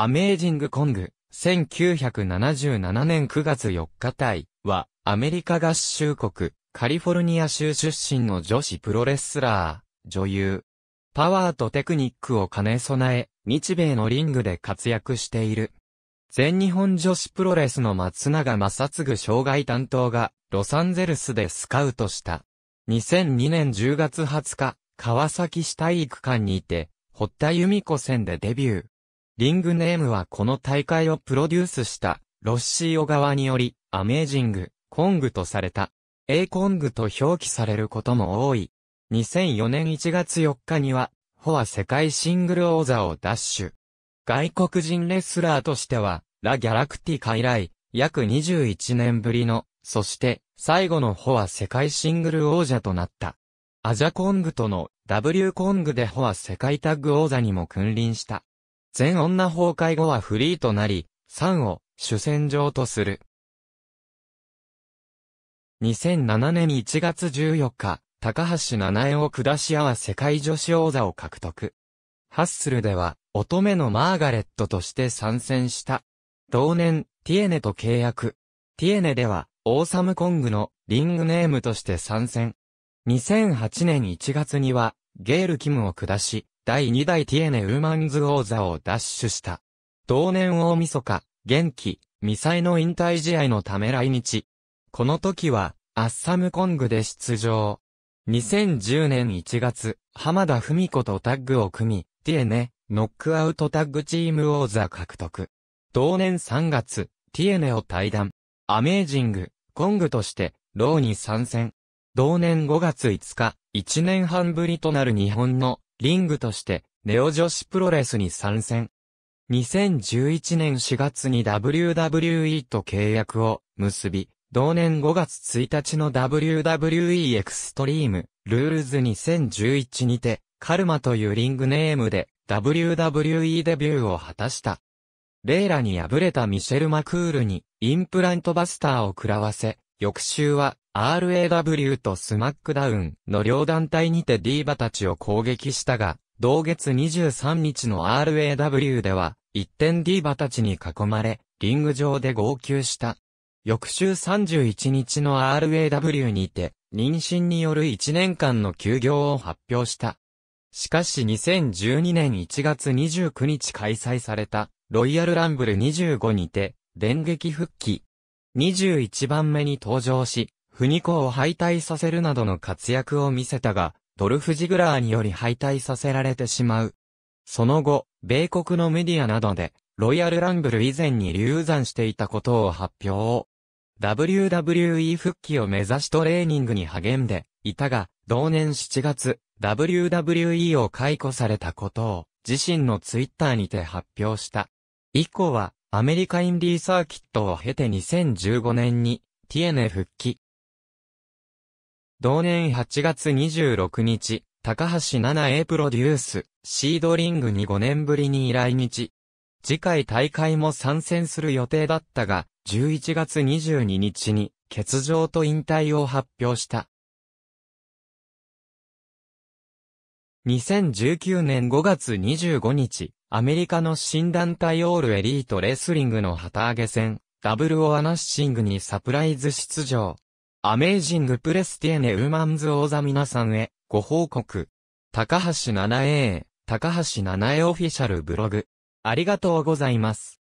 アメージングコング、1977年9月4日帯は、アメリカ合衆国、カリフォルニア州出身の女子プロレスラー、女優。パワーとテクニックを兼ね備え、日米のリングで活躍している。全日本女子プロレスの松永正嗣障害担当が、ロサンゼルスでスカウトした。2002年10月20日、川崎市体育館にいて、堀田由美子戦でデビュー。リングネームはこの大会をプロデュースした、ロッシーオ側により、アメージング、コングとされた。A コングと表記されることも多い。2004年1月4日には、ホア世界シングル王座を奪取。外国人レスラーとしては、ラ・ギャラクティカ以来、約21年ぶりの、そして、最後のホア世界シングル王者となった。アジャコングとの W コングでホア世界タッグ王座にも君臨した。全女崩壊後はフリーとなり、3を主戦場とする。2007年1月14日、高橋七重を下し合わ世界女子王座を獲得。ハッスルでは、乙女のマーガレットとして参戦した。同年、ティエネと契約。ティエネでは、オーサムコングのリングネームとして参戦。2008年1月には、ゲール・キムを下し、第2代ティエネ・ウーマンズ王座を奪取した。同年大晦日、元気、ミサイの引退試合のため来日。この時は、アッサムコングで出場。2010年1月、浜田文子とタッグを組み、ティエネ、ノックアウトタッグチーム王座獲得。同年3月、ティエネを退団。アメージング、コングとして、ローに参戦。同年5月5日、1年半ぶりとなる日本のリングとして、ネオ女子プロレスに参戦。2011年4月に WWE と契約を結び、同年5月1日の WWE エクストリーム、ルールズ2011にて、カルマというリングネームで WWE デビューを果たした。レイラに敗れたミシェル・マクールにインプラントバスターを食らわせ、翌週は RAW とスマックダウンの両団体にてディーバたちを攻撃したが、同月23日の RAW では、一点ディーバたちに囲まれ、リング上で号泣した。翌週31日の RAW にて、妊娠による1年間の休業を発表した。しかし2012年1月29日開催された、ロイヤルランブル25にて、電撃復帰。21番目に登場し、フニコを敗退させるなどの活躍を見せたが、ドルフ・ジグラーにより敗退させられてしまう。その後、米国のメディアなどで、ロイヤルランブル以前に流産していたことを発表。WWE 復帰を目指しトレーニングに励んでいたが、同年7月、WWE を解雇されたことを自身のツイッターにて発表した。以降は、アメリカインディーサーキットを経て2015年に TN 復帰。同年8月26日、高橋七 a プロデュース、シードリングに5年ぶりに来日。次回大会も参戦する予定だったが、11月22日に、欠場と引退を発表した。2019年5月25日、アメリカの新団体オールエリートレスリングの旗揚げ戦、ダブルオアナッシングにサプライズ出場。アメージングプレスティエネウーマンズオーザ皆さんへ、ご報告。高橋七 a 高橋七 a オフィシャルブログ。ありがとうございます。